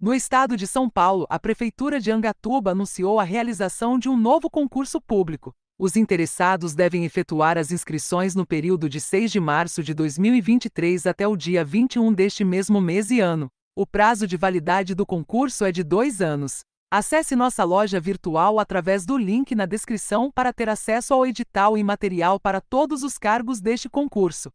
No estado de São Paulo, a Prefeitura de Angatuba anunciou a realização de um novo concurso público. Os interessados devem efetuar as inscrições no período de 6 de março de 2023 até o dia 21 deste mesmo mês e ano. O prazo de validade do concurso é de dois anos. Acesse nossa loja virtual através do link na descrição para ter acesso ao edital e material para todos os cargos deste concurso.